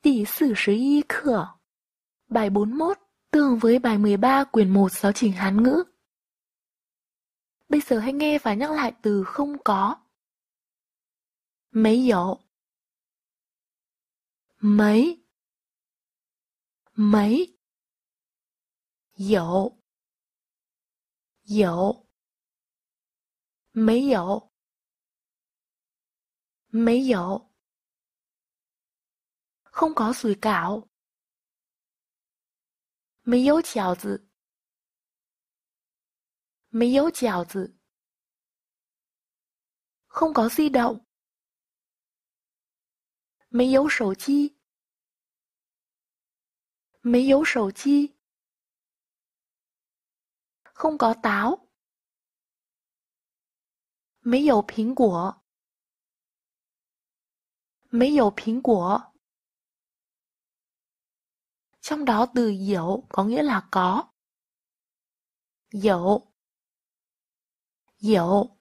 第四十一课 bài mốt tương với bài mười ba quyển một giáo trình Hán ngữ. Bây giờ hãy nghe và nhắc lại từ không có. Mấy dậu Mấy Mấy Dậu Dậu Mấy dậu Mấy dậu không có sủi cảo. không có di không có táo, táo，没有苹果，没有苹果。trong đó từ dẫu có nghĩa là có. dẫu dẫu